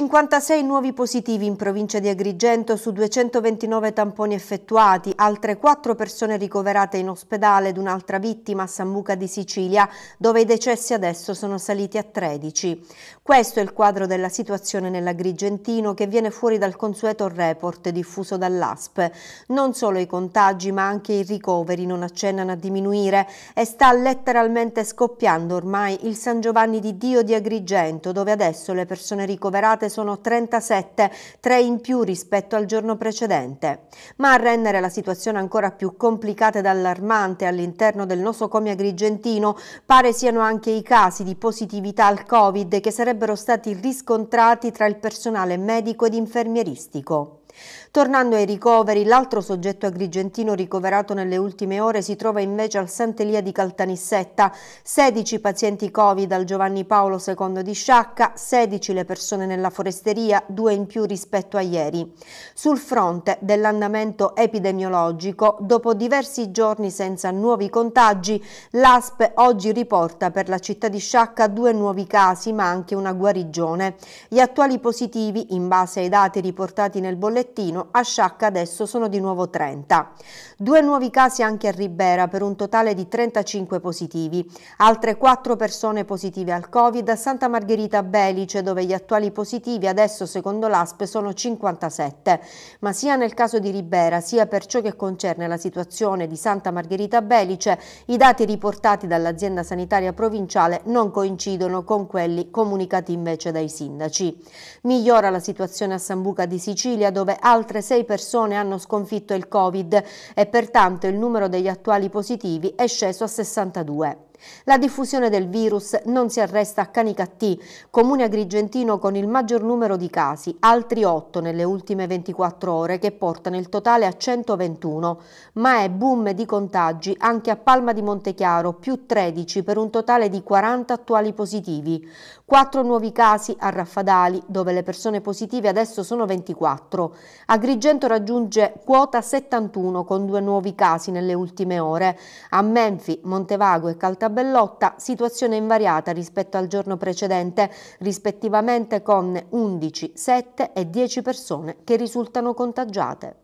56 nuovi positivi in provincia di Agrigento su 229 tamponi effettuati, altre 4 persone ricoverate in ospedale ed un'altra vittima a San Buca di Sicilia, dove i decessi adesso sono saliti a 13. Questo è il quadro della situazione nell'Agrigentino che viene fuori dal consueto report diffuso dall'ASP. Non solo i contagi ma anche i ricoveri non accennano a diminuire e sta letteralmente scoppiando ormai il San Giovanni di Dio di Agrigento, dove adesso le persone ricoverate registrate sono 37, 3 in più rispetto al giorno precedente. Ma a rendere la situazione ancora più complicata ed allarmante all'interno del nosocomio agrigentino pare siano anche i casi di positività al Covid che sarebbero stati riscontrati tra il personale medico ed infermieristico. Tornando ai ricoveri, l'altro soggetto agrigentino ricoverato nelle ultime ore si trova invece al Sant'Elia di Caltanissetta, 16 pazienti Covid al Giovanni Paolo II di Sciacca, 16 le persone nella foresteria, due in più rispetto a ieri. Sul fronte dell'andamento epidemiologico, dopo diversi giorni senza nuovi contagi, l'ASP oggi riporta per la città di Sciacca due nuovi casi ma anche una guarigione. Gli attuali positivi, in base ai dati riportati nel bollettino, Lettino, a Sciacca adesso sono di nuovo 30. Due nuovi casi anche a Ribera per un totale di 35 positivi. Altre 4 persone positive al Covid a Santa Margherita Belice dove gli attuali positivi adesso secondo l'ASP sono 57. Ma sia nel caso di Ribera sia per ciò che concerne la situazione di Santa Margherita Belice i dati riportati dall'azienda sanitaria provinciale non coincidono con quelli comunicati invece dai sindaci. Migliora la situazione a Sambuca di Sicilia dove dove altre 6 persone hanno sconfitto il Covid e pertanto il numero degli attuali positivi è sceso a 62. La diffusione del virus non si arresta a Canicattì, comune agrigentino con il maggior numero di casi, altri 8 nelle ultime 24 ore che portano il totale a 121, ma è boom di contagi anche a Palma di Montechiaro, più 13 per un totale di 40 attuali positivi, 4 nuovi casi a Raffadali dove le persone positive adesso sono 24. Agrigento raggiunge quota 71 con due nuovi casi nelle ultime ore, a Menfi, Montevago e Caltanissimo Bellotta, situazione invariata rispetto al giorno precedente, rispettivamente con 11, 7 e 10 persone che risultano contagiate.